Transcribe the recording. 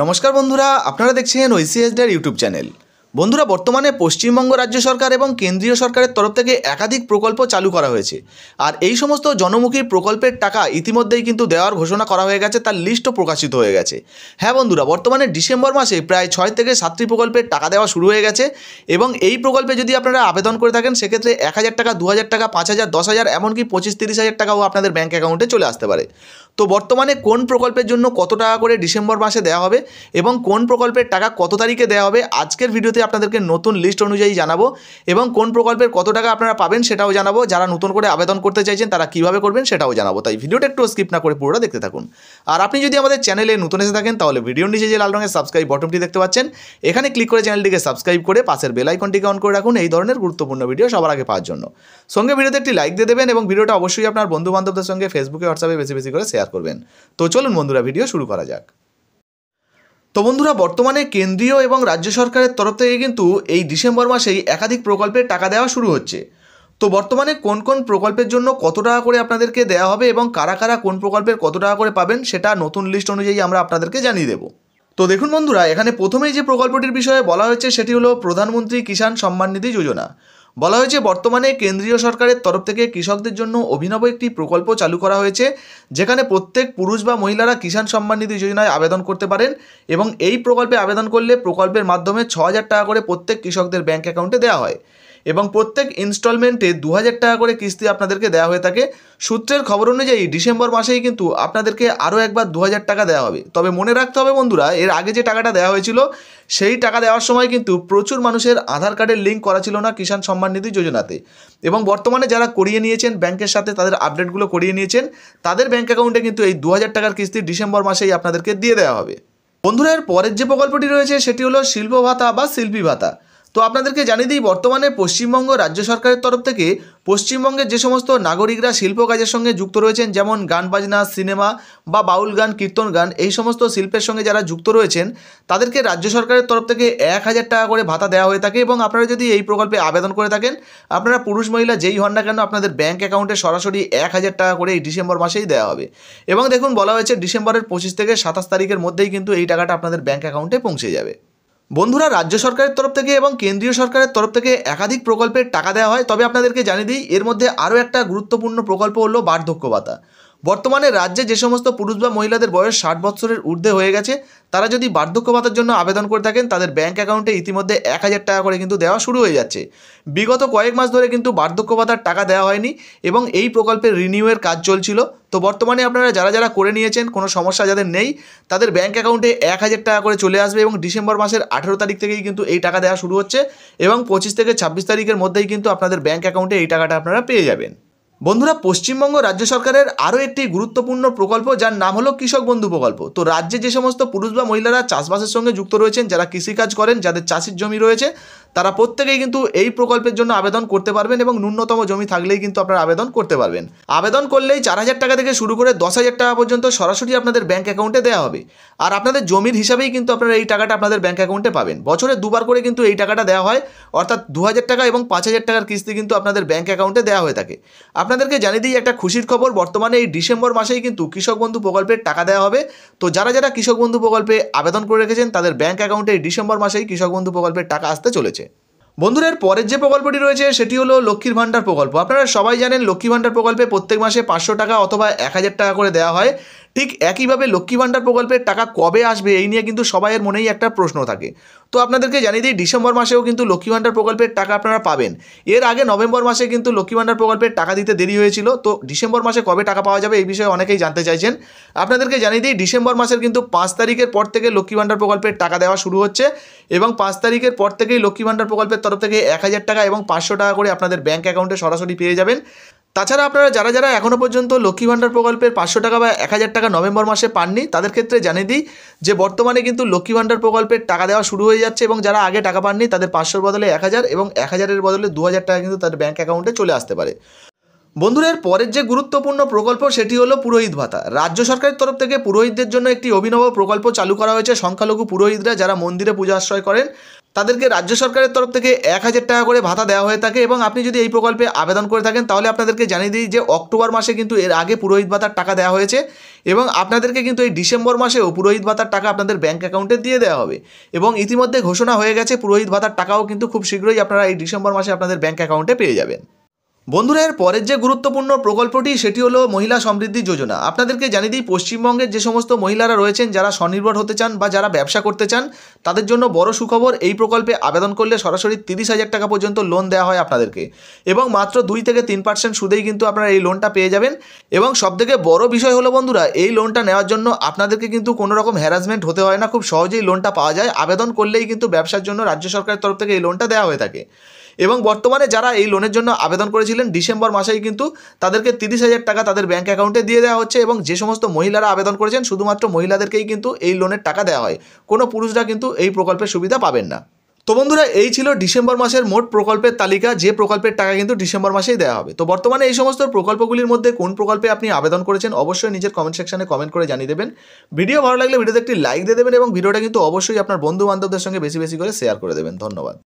নমস্কার বন্ধুরা আপনারা দেখছেন সিএসডার ইউটিউব চ্যানেল বন্ধুরা বর্তমানে পশ্চিমবঙ্গ রাজ্য সরকার এবং কেন্দ্রীয় সরকারের তরফ থেকে একাধিক প্রকল্প চালু করা হয়েছে আর এই সমস্ত জনমুখী প্রকল্পের টাকা ইতিমধ্যেই কিন্তু দেওয়ার ঘোষণা করা হয়ে গেছে তার লিস্টও প্রকাশিত হয়ে গেছে হ্যাঁ বন্ধুরা বর্তমানে ডিসেম্বর মাসে প্রায় ছয় থেকে সাতটি প্রকল্পের টাকা দেওয়া শুরু হয়ে গেছে এবং এই প্রকল্পে যদি আপনারা আবেদন করে থাকেন সেক্ষেত্রে এক হাজার টাকা দু হাজার টাকা পাঁচ হাজার দশ হাজার এমনকি পঁচিশ তিরিশ হাজার টাকাও আপনাদের ব্যাঙ্ক অ্যাকাউন্টে চলে আসতে পারে তো বর্তমানে কোন প্রকল্পের জন্য কত টাকা করে ডিসেম্বর মাসে দেওয়া হবে এবং কোন প্রকল্পের টাকা কত তারিখে দেওয়া হবে আজকের ভিডিওতে মধ্যে আপনাদেরকে নতুন লিস্ট অনুযায়ী জানাবো এবং কোন প্রকল্পের কত টাকা আপনারা পাবেন সেটাও জানাবো যারা নতুন করে আবেদন করতে চাইছেন তারা কিভাবে করবেন সেটাও জানাবো তাই ভিডিওটা একটু স্কিপ না করে পুরোটা দেখতে থাকুন আর আপনি যদি আমাদের চ্যানেলে নতুন এসে থাকেন তাহলে ভিডিওর নিচে যে লাল রঙের সাবস্ক্রাইব বটনটি দেখতে পাচ্ছেন এখানে ক্লিক করে চ্যানেলটিকে সাবস্ক্রাইব করে পাশের বেল আইকনটিকে অন করে রাখুন এই ধরনের গুরুত্বপূর্ণ ভিডিও সবার আগে পাওয়ার জন্য সঙ্গে ভিডিওতে একটি লাইক দিয়ে দেবেন এবং ভিডিওটা অবশ্যই আপনার বন্ধু বান্ধবদের সঙ্গে ফেসবুকে হোয়াটসঅ্যাপে বেশি বেশি করে শেয়ার করবেন তো চলুন বন্ধুরা ভিডিও শুরু করা যাক তো বন্ধুরা বর্তমানে কেন্দ্রীয় এবং রাজ্য সরকারের তরফ থেকে কিন্তু এই ডিসেম্বর মাসেই একাধিক প্রকল্পের টাকা দেওয়া শুরু হচ্ছে তো বর্তমানে কোন কোন প্রকল্পের জন্য কত টাকা করে আপনাদেরকে দেওয়া হবে এবং কারা কারা কোন প্রকল্পের কত টাকা করে পাবেন সেটা নতুন লিস্ট অনুযায়ী আমরা আপনাদেরকে জানিয়ে দেবো তো দেখুন বন্ধুরা এখানে প্রথমেই যে প্রকল্পটির বিষয়ে বলা হয়েছে সেটি হলো প্রধানমন্ত্রী কিষাণ সম্মান নিধি যোজনা বলা হয়েছে বর্তমানে কেন্দ্রীয় সরকারের তরফ থেকে কৃষকদের জন্য অভিনব একটি প্রকল্প চালু করা হয়েছে যেখানে প্রত্যেক পুরুষ বা মহিলারা কিষাণ সম্মান নিধি যোজনায় আবেদন করতে পারেন এবং এই প্রকল্পে আবেদন করলে প্রকল্পের মাধ্যমে ছ হাজার টাকা করে প্রত্যেক কৃষকদের ব্যাঙ্ক অ্যাকাউন্টে দেওয়া হয় এবং প্রত্যেক ইনস্টলমেন্টে দু টাকা করে কিস্তি আপনাদেরকে দেওয়া হয়ে থাকে সূত্রের খবর অনুযায়ী ডিসেম্বর মাসেই কিন্তু আপনাদেরকে আরও একবার দু টাকা দেওয়া হবে তবে মনে রাখতে হবে বন্ধুরা এর আগে যে টাকাটা দেওয়া হয়েছিল সেই টাকা দেওয়ার সময় কিন্তু প্রচুর মানুষের আধার কার্ডের লিঙ্ক করা ছিল না কিষাণ সম্মান নিধি যোজনাতে এবং বর্তমানে যারা করিয়ে নিয়েছেন ব্যাংকের সাথে তাদের আপডেটগুলো করিয়ে নিয়েছেন তাদের ব্যাঙ্ক অ্যাকাউন্টে কিন্তু এই দু টাকার কিস্তি ডিসেম্বর মাসেই আপনাদেরকে দিয়ে দেওয়া হবে বন্ধুরা এর পরের যে প্রকল্পটি রয়েছে সেটি হলো শিল্প ভাতা বা শিল্পী ভাতা তো আপনাদেরকে জানিয়ে দিই বর্তমানে পশ্চিমবঙ্গ রাজ্য সরকারের তরফ থেকে পশ্চিমবঙ্গের যে সমস্ত নাগরিকরা শিল্প কাজের সঙ্গে যুক্ত রয়েছেন যেমন গান বাজনা সিনেমা বা বাউল গান কীর্তন গান এই সমস্ত শিল্পের সঙ্গে যারা যুক্ত রয়েছেন তাদেরকে রাজ্য সরকারের তরফ থেকে এক হাজার টাকা করে ভাতা দেওয়া হয়ে থাকে এবং আপনারা যদি এই প্রকল্পে আবেদন করে থাকেন আপনারা পুরুষ মহিলা যেই হন না কেন আপনাদের ব্যাঙ্ক অ্যাকাউন্টে সরাসরি এক হাজার টাকা করে এই ডিসেম্বর মাসেই দেওয়া হবে এবং দেখুন বলা হয়েছে ডিসেম্বরের পঁচিশ থেকে সাতাশ তারিখের মধ্যেই কিন্তু এই টাকাটা আপনাদের ব্যাঙ্ক অ্যাকাউন্টে পৌঁছে যাবে বন্ধুরা রাজ্য সরকারের তরফ থেকে এবং কেন্দ্রীয় সরকারের তরফ থেকে একাধিক প্রকল্পের টাকা দেওয়া হয় তবে আপনাদেরকে জানিয়ে দিই এর মধ্যে আরও একটা গুরুত্বপূর্ণ প্রকল্প হলো বার্ধক্য ভাতা বর্তমানে রাজ্যে যে সমস্ত পুরুষ বা মহিলাদের বয়স ষাট বছরের ঊর্ধ্বে হয়ে গেছে তারা যদি বার্ধক্য ভাতার জন্য আবেদন করে থাকেন তাদের ব্যাঙ্ক অ্যাকাউন্টে ইতিমধ্যে এক হাজার টাকা করে কিন্তু দেওয়া শুরু হয়ে যাচ্ছে বিগত কয়েক মাস ধরে কিন্তু বার্ধক্য ভাতার টাকা দেওয়া হয়নি এবং এই প্রকল্পের রিনিউয়ের কাজ চলছিল তো বর্তমানে আপনারা যারা যারা করে নিয়েছেন কোনো সমস্যা যাদের নেই তাদের ব্যাঙ্ক অ্যাকাউন্টে এক হাজার টাকা করে চলে আসবে এবং ডিসেম্বর মাসের আঠেরো তারিখ থেকেই কিন্তু এই টাকা দেওয়া শুরু হচ্ছে এবং পঁচিশ থেকে ছাব্বিশ তারিখের মধ্যেই কিন্তু আপনাদের ব্যাঙ্ক অ্যাকাউন্টে এই টাকাটা আপনারা পেয়ে যাবেন বন্ধুরা পশ্চিমবঙ্গ রাজ্য সরকারের আরও একটি গুরুত্বপূর্ণ প্রকল্প যার নাম হলো কৃষক বন্ধু প্রকল্প তো রাজ্যে যে সমস্ত পুরুষ বা মহিলারা চাষবাসের সঙ্গে যুক্ত রয়েছেন যারা কৃষিকাজ করেন যাদের চাষির জমি রয়েছে তারা প্রত্যেকেই কিন্তু এই প্রকল্পের জন্য আবেদন করতে পারবেন এবং ন্যূনতম জমি থাকলেই কিন্তু আপনারা আবেদন করতে পারবেন আবেদন করলেই চার হাজার টাকা থেকে শুরু করে দশ হাজার টাকা পর্যন্ত সরাসরি আপনাদের ব্যাঙ্ক অ্যাকাউন্টে দেওয়া হবে আর আপনাদের জমির হিসাবেই কিন্তু আপনারা এই টাকাটা আপনাদের ব্যাঙ্ক অ্যাকাউন্টে পাবেন বছরে দুবার করে কিন্তু এই টাকাটা দেওয়া হয় অর্থাৎ দু হাজার টাকা এবং পাঁচ হাজার টাকার কিস্তি কিন্তু আপনাদের ব্যাঙ্ক অ্যাকাউন্টে দেওয়া হয়ে থাকে আপনাদেরকে জানিয়ে দিই একটা খুশির খবর বর্তমানে এই ডিসেম্বর মাসেই কিন্তু কৃষক বন্ধু প্রকল্পের টাকা দেওয়া হবে তো যারা যারা কৃষক বন্ধু প্রকল্পে আবেদন করে রেখেছেন তাদের ব্যাঙ্ক অ্যাকাউন্টে এই ডিসেম্বর মাসেই কৃষক বন্ধু প্রকল্পের টাকা আসতে চলেছে বন্ধুদের পরের যে প্রকল্পটি রয়েছে সেটি হলো লক্ষ্মীর ভাণ্ডার প্রকল্প আপনারা সবাই জানেন লক্ষ্মীর ভাণ্ডার প্রকল্পে প্রত্যেক মাসে পাঁচশো টাকা অথবা এক হাজার টাকা করে দেওয়া হয় ঠিক একইভাবে লক্ষ্মী ভাণ্ডার প্রকল্পের টাকা কবে আসবে এই নিয়ে কিন্তু সবাইয়ের মনেই একটা প্রশ্ন থাকে তো আপনাদেরকে জানিয়ে দিই ডিসেম্বর মাসেও কিন্তু লক্ষ্মী ভাণ্ডার প্রকল্পের টাকা আপনারা পাবেন এর আগে নভেম্বর মাসে কিন্তু লক্ষ্মী ভাণ্ডার প্রকল্পের টাকা দিতে দেরি হয়েছিল তো ডিসেম্বর মাসে কবে টাকা পাওয়া যাবে এই বিষয়ে অনেকেই জানতে চাইছেন আপনাদেরকে জানিয়ে দিই ডিসেম্বর মাসের কিন্তু পাঁচ তারিখের পর থেকে লক্ষ্মী ভাণ্ডার প্রকল্পের টাকা দেওয়া শুরু হচ্ছে এবং পাঁচ তারিখের পর থেকেই লক্ষ্মী ভাণ্ডার প্রকল্পের তরফ থেকে এক হাজার টাকা এবং পাঁচশো টাকা করে আপনাদের ব্যাঙ্ক অ্যাকাউন্টে সরাসরি পেয়ে যাবেন তাছাড়া আপনারা যারা যারা এখনও পর্যন্ত লক্ষ্মী ভাণ্ডার প্রকল্পের পাঁচশো টাকা বা এক হাজার টাকা নভেম্বর মাসে পাননি তাদের ক্ষেত্রে জানিয়ে দিই যে বর্তমানে কিন্তু লক্ষ্মী ভাণ্ডার প্রকল্পের টাকা দেওয়া শুরু হয়ে যাচ্ছে এবং যারা আগে টাকা পাননি তাদের পাঁচশোর বদলে এক হাজার এবং এক হাজারের বদলে দু হাজার টাকা কিন্তু তাদের ব্যাঙ্ক অ্যাকাউন্টে চলে আসতে পারে বন্ধুদের পরের যে গুরুত্বপূর্ণ প্রকল্প সেটি হলো পুরোহিত ভাতা রাজ্য সরকারের তরফ থেকে পুরোহিতদের জন্য একটি অভিনব প্রকল্প চালু করা হয়েছে সংখ্যালঘু পুরোহিতরা যারা মন্দিরে পূজা আশ্রয় করেন তাদেরকে রাজ্য সরকারের তরফ থেকে এক হাজার টাকা করে ভাতা দেওয়া হয়ে থাকে এবং আপনি যদি এই প্রকল্পে আবেদন করে থাকেন তাহলে আপনাদেরকে জানিয়ে দিই যে অক্টোবর মাসে কিন্তু এর আগে পুরোহিত ভাতার টাকা দেওয়া হয়েছে এবং আপনাদেরকে কিন্তু এই ডিসেম্বর মাসেও পুরোহিত ভাতার টাকা আপনাদের ব্যাঙ্ক অ্যাকাউন্টে দিয়ে দেওয়া হবে এবং ইতিমধ্যে ঘোষণা হয়ে গেছে পুরোহিত ভাতার টাকাও কিন্তু খুব শীঘ্রই আপনারা এই ডিসেম্বর মাসে আপনাদের ব্যাঙ্ক অ্যাকাউন্টে পেয়ে যাবেন বন্ধুরা এর পরের যে গুরুত্বপূর্ণ প্রকল্পটি সেটি হলো মহিলা সমৃদ্ধি যোজনা আপনাদেরকে জানিয়ে দিই পশ্চিমবঙ্গের যে সমস্ত মহিলারা রয়েছেন যারা স্বনির্ভর হতে চান বা যারা ব্যবসা করতে চান তাদের জন্য বড় সুখবর এই প্রকল্পে আবেদন করলে সরাসরি তিরিশ হাজার টাকা পর্যন্ত লোন দেওয়া হয় আপনাদেরকে এবং মাত্র দুই থেকে তিন পার্সেন্ট সুদেই কিন্তু আপনারা এই লোনটা পেয়ে যাবেন এবং সবথেকে বড় বিষয় হলো বন্ধুরা এই লোনটা নেওয়ার জন্য আপনাদেরকে কিন্তু কোনো রকম হ্যারাসমেন্ট হতে হয় না খুব সহজেই লোনটা পাওয়া যায় আবেদন করলেই কিন্তু ব্যবসার জন্য রাজ্য সরকারের তরফ থেকে এই লোনটা দেওয়া হয়ে থাকে এবং বর্তমানে যারা এই লোনের জন্য আবেদন করেছিলেন ডিসেম্বর মাসেই কিন্তু তাদেরকে তিরিশ হাজার টাকা তাদের ব্যাঙ্ক অ্যাকাউন্টে দিয়ে দেওয়া হচ্ছে এবং যে সমস্ত মহিলারা আবেদন করেছেন শুধুমাত্র মহিলাদেরকেই কিন্তু এই লোনের টাকা দেওয়া হয় কোনো পুরুষরা কিন্তু এই প্রকল্পের সুবিধা পাবেন না তো বন্ধুরা এই ছিল ডিসেম্বর মাসের মোট প্রকল্পের তালিকা যে প্রকল্পের টাকা কিন্তু ডিসেম্বর মাসেই দেওয়া হবে তো বর্তমানে এই সমস্ত প্রকল্পগুলির মধ্যে কোন প্রকল্পে আপনি আবেদন করেছেন অবশ্যই নিজের কমেন্ট সেকশনে কমেন্ট করে জানিয়ে দেবেন ভিডিও ভালো লাগলে ভিডিওতে একটি লাইক দিয়ে দেবেন এবং ভিডিওটা কিন্তু অবশ্যই আপনার বন্ধু বান্ধবদের সঙ্গে বেশি বেশি করে শেয়ার করে দেবেন ধন্যবাদ